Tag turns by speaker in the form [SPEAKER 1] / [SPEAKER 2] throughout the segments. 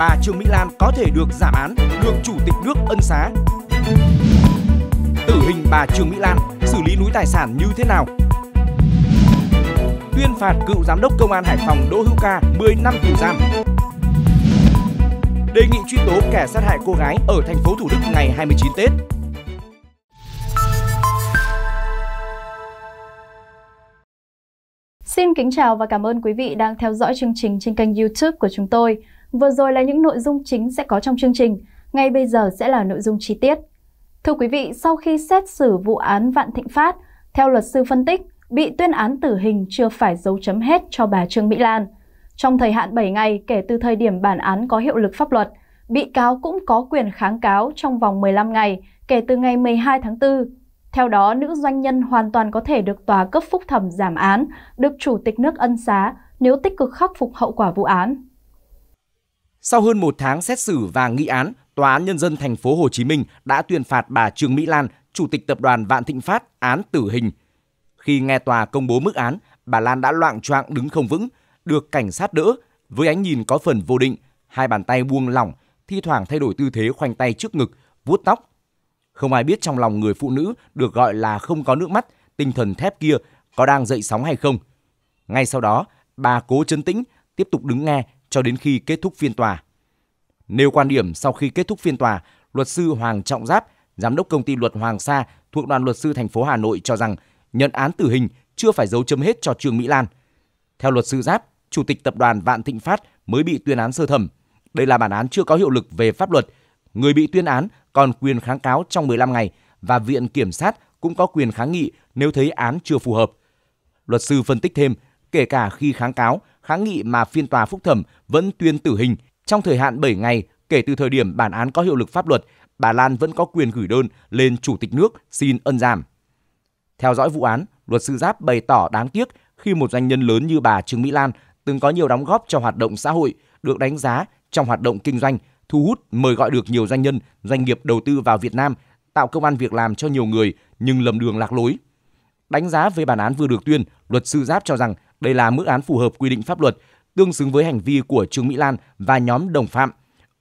[SPEAKER 1] bà Trương Mỹ Lan có thể được giảm án, được Chủ tịch nước ân xá. Tử hình bà Trương Mỹ Lan, xử lý núi tài sản như thế nào? Tuyên phạt cựu giám đốc công an Hải Phòng Đỗ Hữu Ca 10 năm tù giam. Đề nghị truy tố kẻ sát hại cô gái ở thành phố Thủ Đức ngày 29 Tết.
[SPEAKER 2] Xin kính chào và cảm ơn quý vị đang theo dõi chương trình trên kênh YouTube của chúng tôi. Vừa rồi là những nội dung chính sẽ có trong chương trình, ngay bây giờ sẽ là nội dung chi tiết. Thưa quý vị, sau khi xét xử vụ án Vạn Thịnh Phát, theo luật sư phân tích, bị tuyên án tử hình chưa phải dấu chấm hết cho bà Trương Mỹ Lan. Trong thời hạn 7 ngày kể từ thời điểm bản án có hiệu lực pháp luật, bị cáo cũng có quyền kháng cáo trong vòng 15 ngày kể từ ngày 12 tháng 4. Theo đó, nữ doanh nhân hoàn toàn có thể được tòa cấp phúc thẩm giảm án, được Chủ tịch nước ân xá nếu tích cực khắc phục hậu quả vụ án.
[SPEAKER 1] Sau hơn một tháng xét xử và nghị án, Tòa án Nhân dân thành phố Hồ Chí Minh đã tuyên phạt bà Trương Mỹ Lan, Chủ tịch Tập đoàn Vạn Thịnh Phát, án tử hình. Khi nghe tòa công bố mức án, bà Lan đã loạn choạng đứng không vững, được cảnh sát đỡ, với ánh nhìn có phần vô định, hai bàn tay buông lỏng, thi thoảng thay đổi tư thế khoanh tay trước ngực, vuốt tóc. Không ai biết trong lòng người phụ nữ được gọi là không có nước mắt, tinh thần thép kia có đang dậy sóng hay không. Ngay sau đó, bà cố chấn tĩnh, tiếp tục đứng nghe cho đến khi kết thúc phiên tòa. Nêu quan điểm sau khi kết thúc phiên tòa, luật sư Hoàng Trọng Giáp, giám đốc công ty luật Hoàng Sa thuộc đoàn luật sư thành phố Hà Nội cho rằng nhận án tử hình chưa phải dấu chấm hết cho Trương Mỹ Lan. Theo luật sư Giáp, chủ tịch tập đoàn Vạn Thịnh Phát mới bị tuyên án sơ thẩm. Đây là bản án chưa có hiệu lực về pháp luật. Người bị tuyên án còn quyền kháng cáo trong 15 ngày và viện kiểm sát cũng có quyền kháng nghị nếu thấy án chưa phù hợp. Luật sư phân tích thêm, kể cả khi kháng cáo, kháng nghị mà phiên tòa phúc thẩm vẫn tuyên tử hình trong thời hạn 7 ngày kể từ thời điểm bản án có hiệu lực pháp luật, bà Lan vẫn có quyền gửi đơn lên chủ tịch nước xin ân giảm. Theo dõi vụ án, luật sư Giáp bày tỏ đáng tiếc khi một doanh nhân lớn như bà Trương Mỹ Lan từng có nhiều đóng góp cho hoạt động xã hội, được đánh giá trong hoạt động kinh doanh, thu hút mời gọi được nhiều doanh nhân, doanh nghiệp đầu tư vào Việt Nam, tạo công an việc làm cho nhiều người nhưng lầm đường lạc lối. Đánh giá về bản án vừa được tuyên, luật sư Giáp cho rằng đây là mức án phù hợp quy định pháp luật, tương xứng với hành vi của Trương Mỹ Lan và nhóm đồng phạm.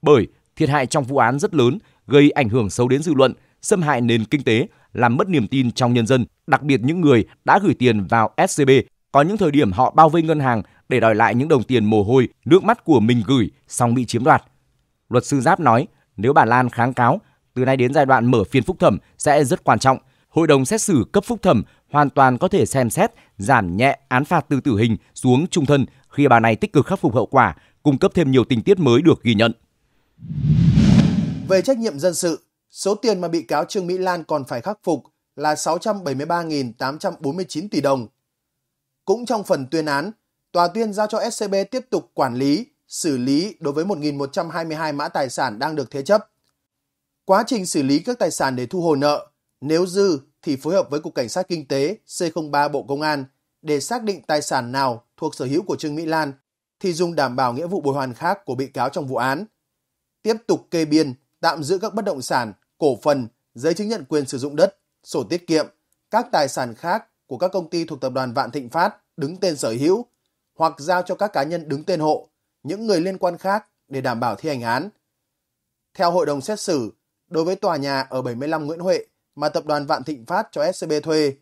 [SPEAKER 1] Bởi thiệt hại trong vụ án rất lớn, gây ảnh hưởng xấu đến dư luận, xâm hại nền kinh tế, làm mất niềm tin trong nhân dân, đặc biệt những người đã gửi tiền vào SCB. Có những thời điểm họ bao vây ngân hàng để đòi lại những đồng tiền mồ hôi, nước mắt của mình gửi, xong bị chiếm đoạt. Luật sư Giáp nói, nếu bà Lan kháng cáo, từ nay đến giai đoạn mở phiên phúc thẩm sẽ rất quan trọng. Hội đồng xét xử cấp phúc thẩm hoàn toàn có thể xem xét giảm nhẹ án phạt từ tử hình xuống trung thân khi bà này tích cực khắc phục hậu quả, cung cấp thêm nhiều tình tiết mới được ghi nhận.
[SPEAKER 3] Về trách nhiệm dân sự, số tiền mà bị cáo Trương Mỹ Lan còn phải khắc phục là 673.849 tỷ đồng. Cũng trong phần tuyên án, tòa tuyên giao cho SCB tiếp tục quản lý, xử lý đối với 1.122 mã tài sản đang được thế chấp. Quá trình xử lý các tài sản để thu hồi nợ, nếu dư thì phối hợp với Cục Cảnh sát Kinh tế C03 Bộ Công an để xác định tài sản nào thuộc sở hữu của Trương Mỹ Lan thì dùng đảm bảo nghĩa vụ bồi hoàn khác của bị cáo trong vụ án. Tiếp tục kê biên, tạm giữ các bất động sản, cổ phần, giấy chứng nhận quyền sử dụng đất, sổ tiết kiệm, các tài sản khác của các công ty thuộc tập đoàn Vạn Thịnh Phát đứng tên sở hữu hoặc giao cho các cá nhân đứng tên hộ, những người liên quan khác để đảm bảo thi hành án. Theo hội đồng xét xử, đối với tòa nhà ở 75 Nguyễn Huệ mà tập đoàn Vạn Thịnh Phát cho SCB thuê.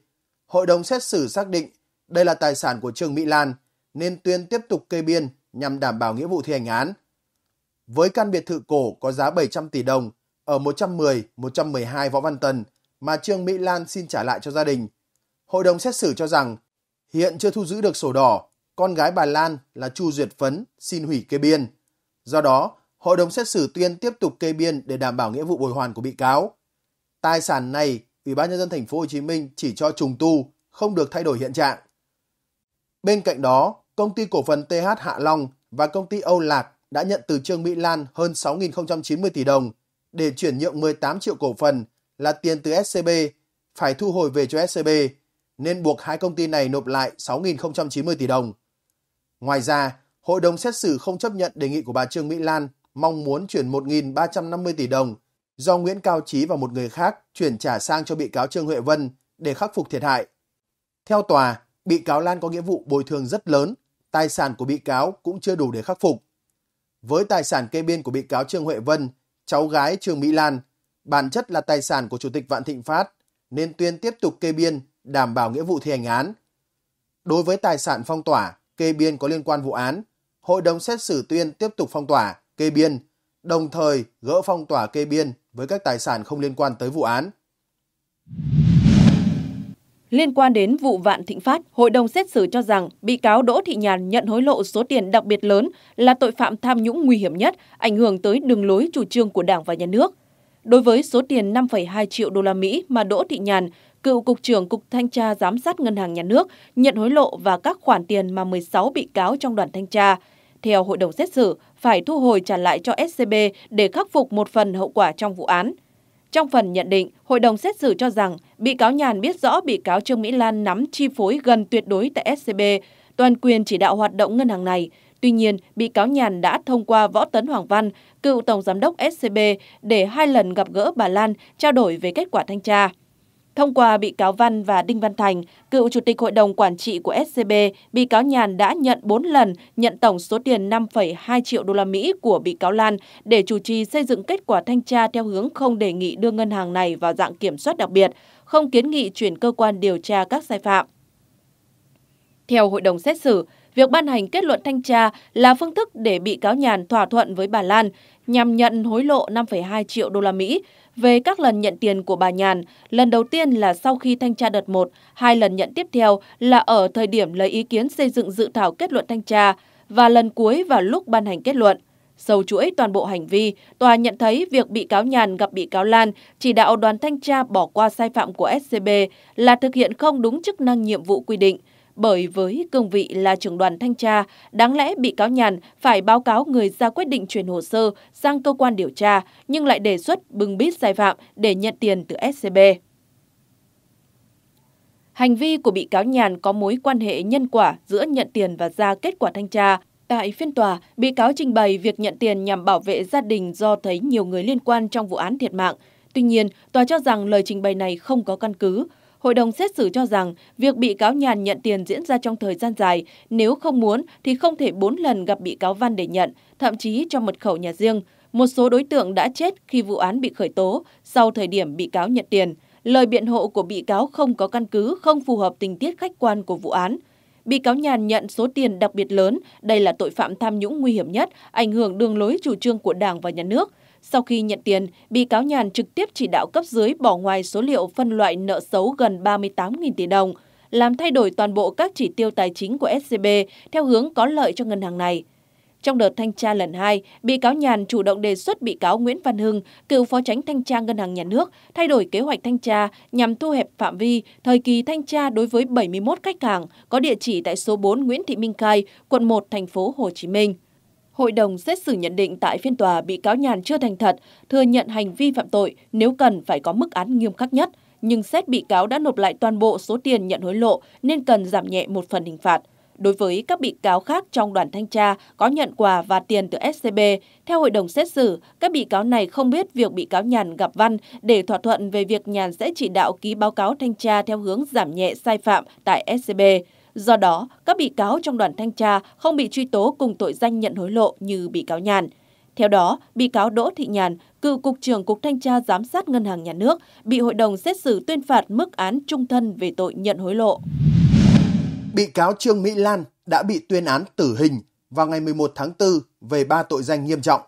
[SPEAKER 3] Hội đồng xét xử xác định đây là tài sản của Trương Mỹ Lan nên tuyên tiếp tục kê biên nhằm đảm bảo nghĩa vụ thi hành án. Với căn biệt thự cổ có giá 700 tỷ đồng ở 110, 112 Võ Văn Tần mà Trương Mỹ Lan xin trả lại cho gia đình, hội đồng xét xử cho rằng hiện chưa thu giữ được sổ đỏ, con gái bà Lan là Chu Duyệt Phấn xin hủy kê biên. Do đó, hội đồng xét xử tuyên tiếp tục kê biên để đảm bảo nghĩa vụ bồi hoàn của bị cáo. Tài sản này, Ủy ban nhân dân thành phố Hồ Chí Minh chỉ cho trùng tu, không được thay đổi hiện trạng. Bên cạnh đó, công ty cổ phần TH Hạ Long và công ty Âu Lạc đã nhận từ Trương Mỹ Lan hơn 6.090 tỷ đồng để chuyển nhượng 18 triệu cổ phần là tiền từ SCB phải thu hồi về cho SCB nên buộc hai công ty này nộp lại 6.090 tỷ đồng. Ngoài ra, hội đồng xét xử không chấp nhận đề nghị của bà Trương Mỹ Lan mong muốn chuyển 1.350 tỷ đồng do Nguyễn Cao Trí và một người khác chuyển trả sang cho bị cáo Trương Huệ Vân để khắc phục thiệt hại. Theo tòa, bị cáo Lan có nghĩa vụ bồi thường rất lớn, tài sản của bị cáo cũng chưa đủ để khắc phục. Với tài sản kê biên của bị cáo Trương Huệ Vân, cháu gái Trương Mỹ Lan, bản chất là tài sản của Chủ tịch Vạn Thịnh Phát, nên Tuyên tiếp tục kê biên đảm bảo nghĩa vụ thi hành án. Đối với tài sản phong tỏa, kê biên có liên quan vụ án, hội đồng xét xử Tuyên tiếp tục phong tỏa, kê biên, đồng thời gỡ phong tỏa kê biên với các tài sản không liên quan tới vụ án.
[SPEAKER 2] Liên quan đến vụ Vạn Thịnh Phát, hội đồng xét xử cho rằng bị cáo Đỗ Thị Nhàn nhận hối lộ số tiền đặc biệt lớn là tội phạm tham nhũng nguy hiểm nhất, ảnh hưởng tới đường lối chủ trương của Đảng và nhà nước. Đối với số tiền 5,2 triệu đô la Mỹ mà Đỗ Thị Nhàn, cựu cục trưởng Cục Thanh tra giám sát Ngân hàng Nhà nước nhận hối lộ và các khoản tiền mà 16 bị cáo trong đoàn thanh tra, theo hội đồng xét xử, phải thu hồi trả lại cho scb để khắc phục một phần hậu quả trong vụ án trong phần nhận định, hội đồng xét xử cho rằng bị cáo Nhàn biết rõ bị cáo Trương Mỹ Lan nắm chi phối gần tuyệt đối tại SCB, toàn quyền chỉ đạo hoạt động ngân hàng này. Tuy nhiên, bị cáo Nhàn đã thông qua Võ Tấn Hoàng Văn, cựu tổng giám đốc SCB, để hai lần gặp gỡ bà Lan trao đổi về kết quả thanh tra. Thông qua bị cáo Văn và Đinh Văn Thành, cựu chủ tịch hội đồng quản trị của SCB, bị cáo Nhàn đã nhận 4 lần nhận tổng số tiền 5,2 triệu đô la Mỹ của bị cáo Lan để chủ trì xây dựng kết quả thanh tra theo hướng không đề nghị đưa ngân hàng này vào dạng kiểm soát đặc biệt, không kiến nghị chuyển cơ quan điều tra các sai phạm. Theo hội đồng xét xử, việc ban hành kết luận thanh tra là phương thức để bị cáo Nhàn thỏa thuận với bà Lan nhằm nhận hối lộ 5,2 triệu đô la Mỹ về các lần nhận tiền của bà Nhàn, lần đầu tiên là sau khi thanh tra đợt 1, hai lần nhận tiếp theo là ở thời điểm lấy ý kiến xây dựng dự thảo kết luận thanh tra và lần cuối vào lúc ban hành kết luận. Sâu chuỗi toàn bộ hành vi, tòa nhận thấy việc bị cáo Nhàn gặp bị cáo Lan chỉ đạo đoàn thanh tra bỏ qua sai phạm của SCB là thực hiện không đúng chức năng nhiệm vụ quy định – bởi với cương vị là trưởng đoàn thanh tra, đáng lẽ bị cáo Nhàn phải báo cáo người ra quyết định chuyển hồ sơ sang cơ quan điều tra, nhưng lại đề xuất bưng bít sai phạm để nhận tiền từ SCB. Hành vi của bị cáo Nhàn có mối quan hệ nhân quả giữa nhận tiền và ra kết quả thanh tra. Tại phiên tòa, bị cáo trình bày việc nhận tiền nhằm bảo vệ gia đình do thấy nhiều người liên quan trong vụ án thiệt mạng. Tuy nhiên, tòa cho rằng lời trình bày này không có căn cứ. Hội đồng xét xử cho rằng việc bị cáo Nhàn nhận tiền diễn ra trong thời gian dài, nếu không muốn thì không thể bốn lần gặp bị cáo Văn để nhận, thậm chí cho mật khẩu nhà riêng. Một số đối tượng đã chết khi vụ án bị khởi tố sau thời điểm bị cáo nhận tiền. Lời biện hộ của bị cáo không có căn cứ, không phù hợp tình tiết khách quan của vụ án. Bị cáo Nhàn nhận số tiền đặc biệt lớn, đây là tội phạm tham nhũng nguy hiểm nhất, ảnh hưởng đường lối chủ trương của Đảng và Nhà nước – sau khi nhận tiền, bị cáo Nhàn trực tiếp chỉ đạo cấp dưới bỏ ngoài số liệu phân loại nợ xấu gần 38.000 tỷ đồng, làm thay đổi toàn bộ các chỉ tiêu tài chính của SCB theo hướng có lợi cho ngân hàng này. Trong đợt thanh tra lần 2, bị cáo Nhàn chủ động đề xuất bị cáo Nguyễn Văn Hưng, cựu phó tránh thanh tra Ngân hàng Nhà nước, thay đổi kế hoạch thanh tra nhằm thu hẹp phạm vi thời kỳ thanh tra đối với 71 khách hàng có địa chỉ tại số 4 Nguyễn Thị Minh Khai, quận 1, thành phố Hồ Chí Minh. Hội đồng xét xử nhận định tại phiên tòa bị cáo Nhàn chưa thành thật, thừa nhận hành vi phạm tội, nếu cần phải có mức án nghiêm khắc nhất, nhưng xét bị cáo đã nộp lại toàn bộ số tiền nhận hối lộ nên cần giảm nhẹ một phần hình phạt. Đối với các bị cáo khác trong đoàn thanh tra có nhận quà và tiền từ SCB, theo hội đồng xét xử, các bị cáo này không biết việc bị cáo Nhàn gặp Văn để thỏa thuận về việc Nhàn sẽ chỉ đạo ký báo cáo thanh tra theo hướng giảm nhẹ sai phạm tại SCB. Do đó, các bị cáo trong đoàn thanh tra không bị truy tố cùng tội danh nhận hối lộ như bị cáo Nhàn. Theo đó, bị cáo Đỗ Thị Nhàn, cựu cục trưởng Cục Thanh tra Giám sát Ngân hàng Nhà nước, bị hội đồng xét xử tuyên phạt mức án trung thân về tội nhận hối lộ.
[SPEAKER 3] Bị cáo Trương Mỹ Lan đã bị tuyên án tử hình vào ngày 11 tháng 4 về 3 tội danh nghiêm trọng.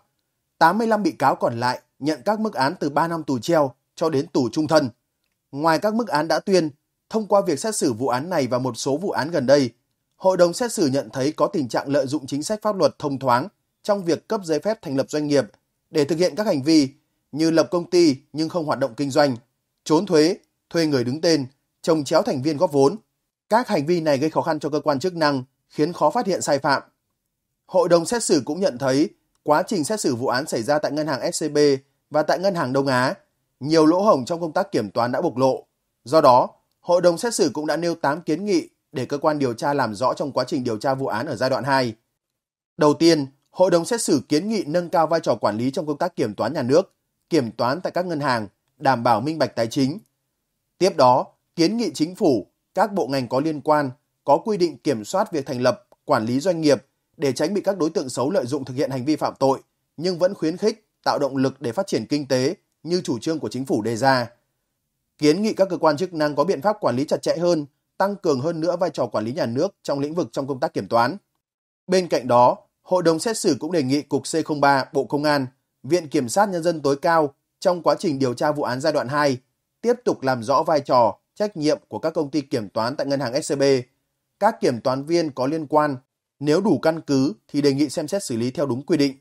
[SPEAKER 3] 85 bị cáo còn lại nhận các mức án từ 3 năm tù treo cho đến tù trung thân. Ngoài các mức án đã tuyên, thông qua việc xét xử vụ án này và một số vụ án gần đây, hội đồng xét xử nhận thấy có tình trạng lợi dụng chính sách pháp luật thông thoáng trong việc cấp giấy phép thành lập doanh nghiệp để thực hiện các hành vi như lập công ty nhưng không hoạt động kinh doanh, trốn thuế, thuê người đứng tên, trồng chéo thành viên góp vốn. Các hành vi này gây khó khăn cho cơ quan chức năng, khiến khó phát hiện sai phạm. Hội đồng xét xử cũng nhận thấy quá trình xét xử vụ án xảy ra tại ngân hàng SCB và tại ngân hàng Đông Á, nhiều lỗ hổng trong công tác kiểm toán đã bộc lộ. Do đó, Hội đồng xét xử cũng đã nêu 8 kiến nghị để cơ quan điều tra làm rõ trong quá trình điều tra vụ án ở giai đoạn 2. Đầu tiên, Hội đồng xét xử kiến nghị nâng cao vai trò quản lý trong công tác kiểm toán nhà nước, kiểm toán tại các ngân hàng, đảm bảo minh bạch tài chính. Tiếp đó, kiến nghị chính phủ, các bộ ngành có liên quan có quy định kiểm soát việc thành lập, quản lý doanh nghiệp để tránh bị các đối tượng xấu lợi dụng thực hiện hành vi phạm tội, nhưng vẫn khuyến khích, tạo động lực để phát triển kinh tế như chủ trương của chính phủ đề ra kiến nghị các cơ quan chức năng có biện pháp quản lý chặt chẽ hơn, tăng cường hơn nữa vai trò quản lý nhà nước trong lĩnh vực trong công tác kiểm toán. Bên cạnh đó, Hội đồng xét xử cũng đề nghị Cục C03 Bộ Công an, Viện Kiểm sát Nhân dân tối cao trong quá trình điều tra vụ án giai đoạn 2 tiếp tục làm rõ vai trò, trách nhiệm của các công ty kiểm toán tại ngân hàng SCB, các kiểm toán viên có liên quan, nếu đủ căn cứ thì đề nghị xem xét xử lý theo đúng quy định.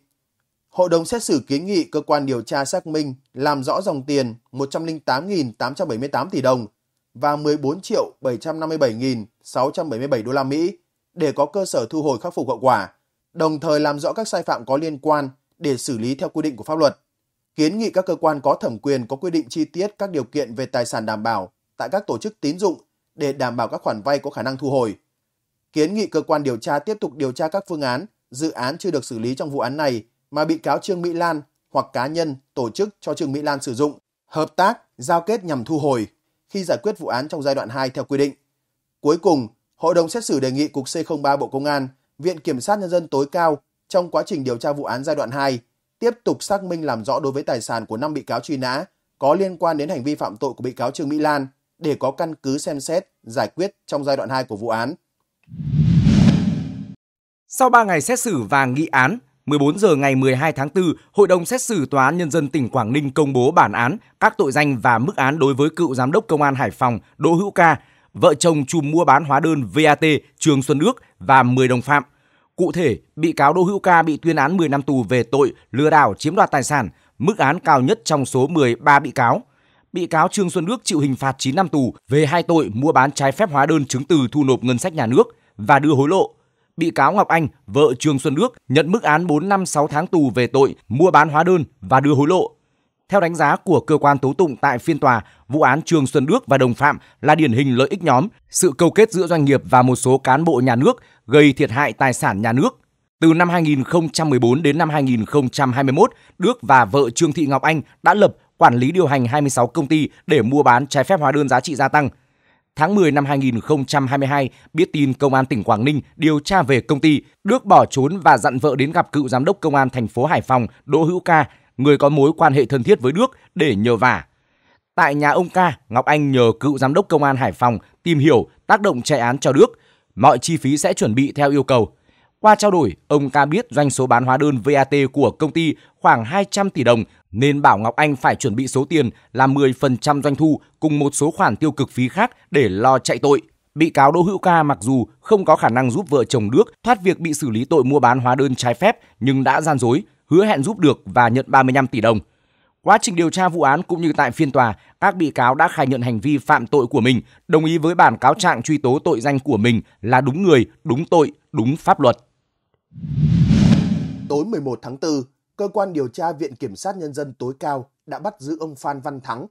[SPEAKER 3] Hội đồng xét xử kiến nghị cơ quan điều tra xác minh làm rõ dòng tiền 108.878 tỷ đồng và 14 triệu 757.677 đô la Mỹ để có cơ sở thu hồi khắc phục hậu quả, đồng thời làm rõ các sai phạm có liên quan để xử lý theo quy định của pháp luật. Kiến nghị các cơ quan có thẩm quyền có quy định chi tiết các điều kiện về tài sản đảm bảo tại các tổ chức tín dụng để đảm bảo các khoản vay có khả năng thu hồi. Kiến nghị cơ quan điều tra tiếp tục điều tra các phương án, dự án chưa được xử lý trong vụ án này mà bị cáo Trương Mỹ Lan hoặc cá nhân, tổ chức cho Trương Mỹ Lan sử dụng, hợp tác, giao kết nhằm thu hồi khi giải quyết vụ án trong giai đoạn 2 theo quy định. Cuối cùng, Hội đồng xét xử đề nghị Cục C03 Bộ Công an, Viện Kiểm sát Nhân dân tối cao trong quá trình điều tra vụ án giai đoạn 2 tiếp tục xác minh làm rõ đối với tài sản của 5 bị cáo truy nã có liên quan đến hành vi phạm tội của bị cáo Trương Mỹ Lan để có căn cứ xem xét, giải quyết trong giai đoạn 2 của vụ án.
[SPEAKER 1] Sau 3 ngày xét xử và nghị án, 14 giờ ngày 12 tháng 4, Hội đồng xét xử Tòa án Nhân dân tỉnh Quảng Ninh công bố bản án, các tội danh và mức án đối với cựu giám đốc công an Hải Phòng Đỗ Hữu Ca, vợ chồng chùm mua bán hóa đơn VAT Trường Xuân Đức và 10 đồng phạm. Cụ thể, bị cáo Đỗ Hữu Ca bị tuyên án 10 năm tù về tội lừa đảo chiếm đoạt tài sản, mức án cao nhất trong số 13 bị cáo. Bị cáo Trương Xuân Đức chịu hình phạt 9 năm tù về hai tội mua bán trái phép hóa đơn chứng từ thu nộp ngân sách nhà nước và đưa hối lộ bị cáo Ngọc Anh, vợ Trương Xuân Đức nhận mức án 4 năm 6 tháng tù về tội mua bán hóa đơn và đưa hối lộ. Theo đánh giá của cơ quan tố tụng tại phiên tòa, vụ án Trương Xuân Đức và đồng phạm là điển hình lợi ích nhóm, sự câu kết giữa doanh nghiệp và một số cán bộ nhà nước gây thiệt hại tài sản nhà nước. Từ năm 2014 đến năm 2021, Đức và vợ Trương Thị Ngọc Anh đã lập quản lý điều hành 26 công ty để mua bán trái phép hóa đơn giá trị gia tăng – tháng 10 năm 2022 biết tin công an tỉnh Quảng Ninh điều tra về công ty, Đức bỏ trốn và dặn vợ đến gặp cựu giám đốc công an thành phố Hải Phòng Đỗ Hữu Ca, người có mối quan hệ thân thiết với Đức để nhờ vả. Tại nhà ông Ca, Ngọc Anh nhờ cựu giám đốc công an Hải Phòng tìm hiểu tác động chạy án cho Đức. Mọi chi phí sẽ chuẩn bị theo yêu cầu. Qua trao đổi, ông ca biết doanh số bán hóa đơn VAT của công ty khoảng 200 tỷ đồng nên bảo Ngọc Anh phải chuẩn bị số tiền là 10% doanh thu cùng một số khoản tiêu cực phí khác để lo chạy tội. Bị cáo Đỗ Hữu Ca mặc dù không có khả năng giúp vợ chồng Đức thoát việc bị xử lý tội mua bán hóa đơn trái phép nhưng đã gian dối, hứa hẹn giúp được và nhận 35 tỷ đồng. Quá trình điều tra vụ án cũng như tại phiên tòa, các bị cáo đã khai nhận hành vi phạm tội của mình, đồng ý với bản cáo trạng truy tố tội danh của mình là đúng người, đúng tội, đúng pháp luật.
[SPEAKER 3] Tối 11 tháng 4, cơ quan điều tra Viện Kiểm sát Nhân dân tối cao đã bắt giữ ông Phan Văn Thắng,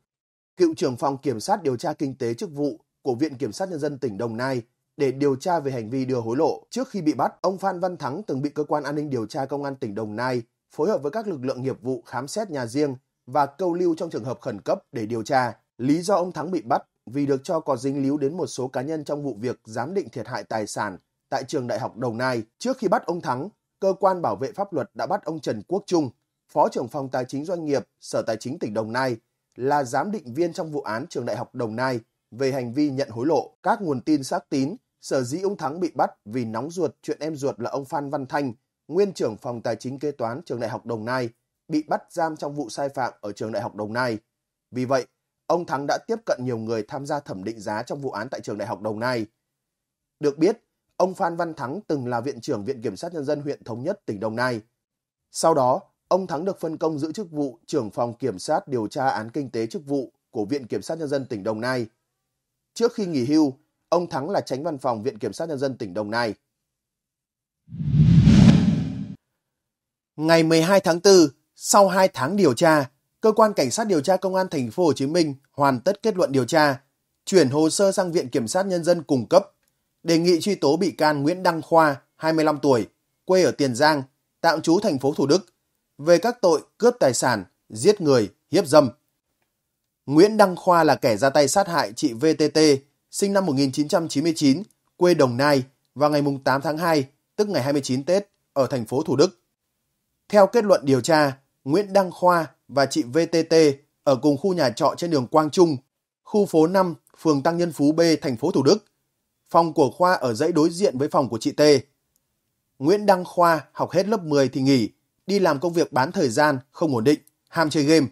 [SPEAKER 3] cựu trưởng phòng Kiểm sát điều tra kinh tế chức vụ của Viện Kiểm sát Nhân dân tỉnh Đồng Nai để điều tra về hành vi đưa hối lộ. Trước khi bị bắt, ông Phan Văn Thắng từng bị cơ quan an ninh điều tra công an tỉnh Đồng Nai phối hợp với các lực lượng nghiệp vụ khám xét nhà riêng và câu lưu trong trường hợp khẩn cấp để điều tra. Lý do ông Thắng bị bắt vì được cho có dính líu đến một số cá nhân trong vụ việc giám định thiệt hại tài sản Tại trường Đại học Đồng Nai, trước khi bắt ông Thắng, cơ quan bảo vệ pháp luật đã bắt ông Trần Quốc Trung, Phó trưởng phòng Tài chính doanh nghiệp Sở Tài chính tỉnh Đồng Nai, là giám định viên trong vụ án trường Đại học Đồng Nai về hành vi nhận hối lộ. Các nguồn tin xác tín, sở dĩ ông Thắng bị bắt vì nóng ruột chuyện em ruột là ông Phan Văn Thanh, nguyên trưởng phòng Tài chính kế toán trường Đại học Đồng Nai, bị bắt giam trong vụ sai phạm ở trường Đại học Đồng Nai. Vì vậy, ông Thắng đã tiếp cận nhiều người tham gia thẩm định giá trong vụ án tại trường Đại học Đồng Nai. Được biết, ông Phan Văn Thắng từng là Viện trưởng Viện Kiểm sát Nhân dân huyện Thống Nhất, tỉnh Đồng Nai. Sau đó, ông Thắng được phân công giữ chức vụ trưởng phòng kiểm sát điều tra án kinh tế chức vụ của Viện Kiểm sát Nhân dân tỉnh Đồng Nai. Trước khi nghỉ hưu, ông Thắng là tránh văn phòng Viện Kiểm sát Nhân dân tỉnh Đồng Nai. Ngày 12 tháng 4, sau 2 tháng điều tra, cơ quan cảnh sát điều tra công an thành phố Hồ Chí Minh hoàn tất kết luận điều tra, chuyển hồ sơ sang viện kiểm sát nhân dân cung cấp đề nghị truy tố bị can Nguyễn Đăng Khoa, 25 tuổi, quê ở Tiền Giang, tạm trú thành phố Thủ Đức, về các tội cướp tài sản, giết người, hiếp dâm. Nguyễn Đăng Khoa là kẻ ra tay sát hại chị VTT, sinh năm 1999, quê Đồng Nai, vào ngày 8 tháng 2, tức ngày 29 Tết, ở thành phố Thủ Đức. Theo kết luận điều tra, Nguyễn Đăng Khoa và chị VTT ở cùng khu nhà trọ trên đường Quang Trung, khu phố 5, phường Tăng Nhân Phú B, thành phố Thủ Đức – phòng của Khoa ở dãy đối diện với phòng của chị T. Nguyễn Đăng Khoa học hết lớp 10 thì nghỉ, đi làm công việc bán thời gian, không ổn định, ham chơi game.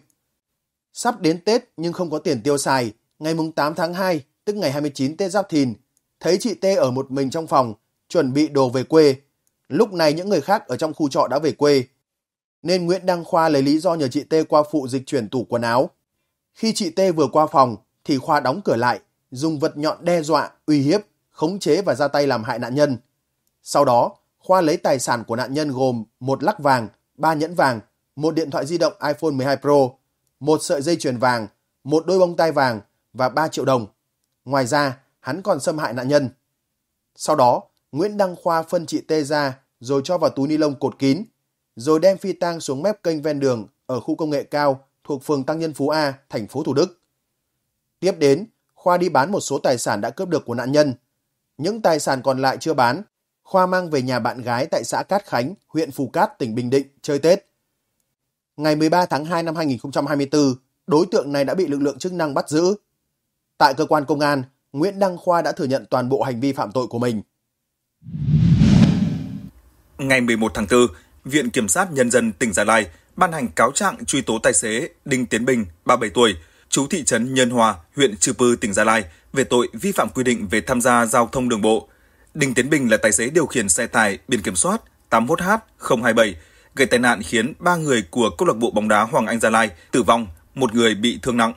[SPEAKER 3] Sắp đến Tết nhưng không có tiền tiêu xài, ngày mùng 8 tháng 2, tức ngày 29 Tết Giáp Thìn, thấy chị T ở một mình trong phòng, chuẩn bị đồ về quê. Lúc này những người khác ở trong khu trọ đã về quê. Nên Nguyễn Đăng Khoa lấy lý do nhờ chị T qua phụ dịch chuyển tủ quần áo. Khi chị T vừa qua phòng thì Khoa đóng cửa lại, dùng vật nhọn đe dọa, uy hiếp khống chế và ra tay làm hại nạn nhân. Sau đó, Khoa lấy tài sản của nạn nhân gồm một lắc vàng, ba nhẫn vàng, một điện thoại di động iPhone 12 Pro, một sợi dây chuyền vàng, một đôi bông tai vàng và 3 triệu đồng. Ngoài ra, hắn còn xâm hại nạn nhân. Sau đó, Nguyễn Đăng Khoa phân chị Tê ra rồi cho vào túi ni lông cột kín, rồi đem phi tang xuống mép kênh ven đường ở khu công nghệ cao thuộc phường Tăng Nhân Phú A, thành phố Thủ Đức. Tiếp đến, Khoa đi bán một số tài sản đã cướp được của nạn nhân – những tài sản còn lại chưa bán, Khoa mang về nhà bạn gái tại xã Cát Khánh, huyện Phù Cát, tỉnh Bình Định chơi Tết. Ngày 13 tháng 2 năm 2024, đối tượng này đã bị lực lượng chức năng bắt giữ. Tại cơ quan công an, Nguyễn Đăng Khoa đã thừa nhận toàn bộ hành vi phạm tội của mình.
[SPEAKER 4] Ngày 11 tháng 4, Viện Kiểm sát Nhân dân tỉnh Gia Lai ban hành cáo trạng truy tố tài xế Đinh Tiến Bình, 37 tuổi, chú thị trấn Nhân Hòa, huyện Trư Pư, tỉnh Gia Lai về tội vi phạm quy định về tham gia giao thông đường bộ. Đinh Tiến Bình là tài xế điều khiển xe tải biển kiểm soát 81H027 gây tai nạn khiến 3 người của câu lạc bộ bóng đá Hoàng Anh Gia Lai tử vong, một người bị thương nặng.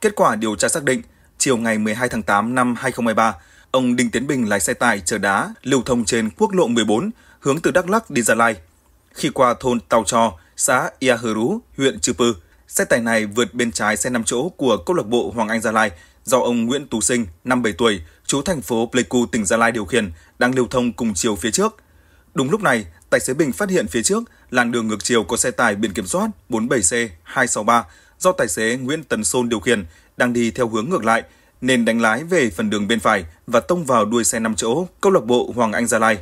[SPEAKER 4] Kết quả điều tra xác định, chiều ngày 12 tháng 8 năm 2023, ông Đinh Tiến Bình lái xe tải chở đá lưu thông trên quốc lộ 14 hướng từ Đắk Lắk đi Gia Lai. Khi qua thôn Tàu Trò, xã Ia Hờ Rú, huyện Chư Pư, Xe tải này vượt bên trái xe 5 chỗ của câu lạc bộ Hoàng Anh Gia Lai do ông Nguyễn Tú Sinh, 57 tuổi, chú thành phố Pleiku, tỉnh Gia Lai điều khiển, đang lưu thông cùng chiều phía trước. Đúng lúc này, tài xế Bình phát hiện phía trước làn đường ngược chiều có xe tải biển kiểm soát 47C263 do tài xế Nguyễn Tấn Sôn điều khiển đang đi theo hướng ngược lại nên đánh lái về phần đường bên phải và tông vào đuôi xe 5 chỗ câu lạc bộ Hoàng Anh Gia Lai.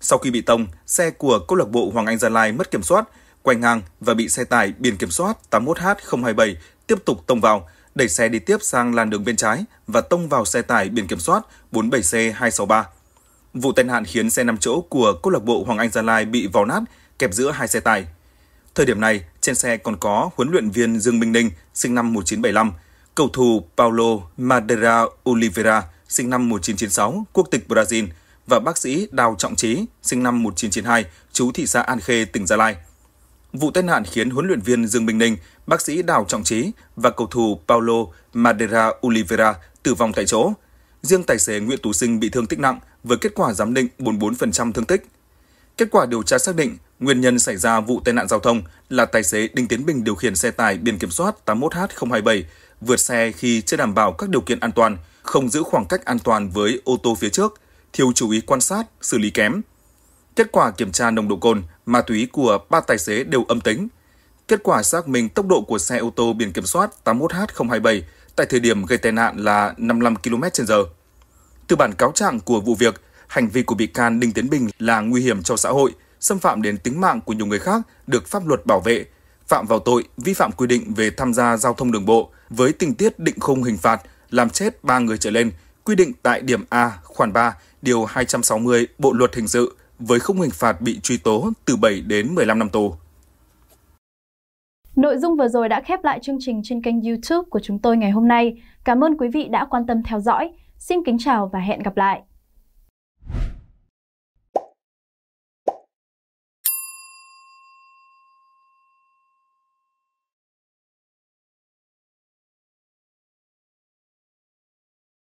[SPEAKER 4] Sau khi bị tông, xe của câu lạc bộ Hoàng Anh Gia Lai mất kiểm soát, quay ngang và bị xe tải biển kiểm soát 81H027 tiếp tục tông vào, đẩy xe đi tiếp sang làn đường bên trái và tông vào xe tải biển kiểm soát 47C263. Vụ tai nạn khiến xe 5 chỗ của câu lạc bộ Hoàng Anh Gia Lai bị vò nát, kẹp giữa hai xe tải. Thời điểm này, trên xe còn có huấn luyện viên Dương Minh Ninh, sinh năm 1975, cầu thủ Paulo Madeira Oliveira, sinh năm 1996, quốc tịch Brazil, và bác sĩ Đào Trọng Trí, sinh năm 1992, chú thị xã An Khê, tỉnh Gia Lai. Vụ tai nạn khiến huấn luyện viên Dương Minh Ninh, bác sĩ Đào Trọng Trí và cầu thủ Paulo Madeira Oliveira tử vong tại chỗ. Riêng tài xế Nguyễn Tú Sinh bị thương tích nặng với kết quả giám định 44% thương tích. Kết quả điều tra xác định, nguyên nhân xảy ra vụ tai nạn giao thông là tài xế Đinh Tiến Bình điều khiển xe tải biển kiểm soát 81H027 vượt xe khi chưa đảm bảo các điều kiện an toàn, không giữ khoảng cách an toàn với ô tô phía trước, thiếu chú ý quan sát, xử lý kém. Kết quả kiểm tra nồng độ cồn, ma túy của ba tài xế đều âm tính. Kết quả xác minh tốc độ của xe ô tô biển kiểm soát 81H027 tại thời điểm gây tai nạn là 55 km/h. Từ bản cáo trạng của vụ việc, hành vi của bị can Đinh Tiến Bình là nguy hiểm cho xã hội, xâm phạm đến tính mạng của nhiều người khác được pháp luật bảo vệ, phạm vào tội vi phạm quy định về tham gia giao thông đường bộ với tình tiết định khung hình phạt làm chết 3 người trở lên, quy định tại điểm A khoản 3 điều 260 Bộ luật hình sự với khung hình phạt bị truy tố từ 7 đến 15 năm tù.
[SPEAKER 2] Nội dung vừa rồi đã khép lại chương trình trên kênh YouTube của chúng tôi ngày hôm nay. Cảm ơn quý vị đã quan tâm theo dõi. Xin kính chào và hẹn gặp lại.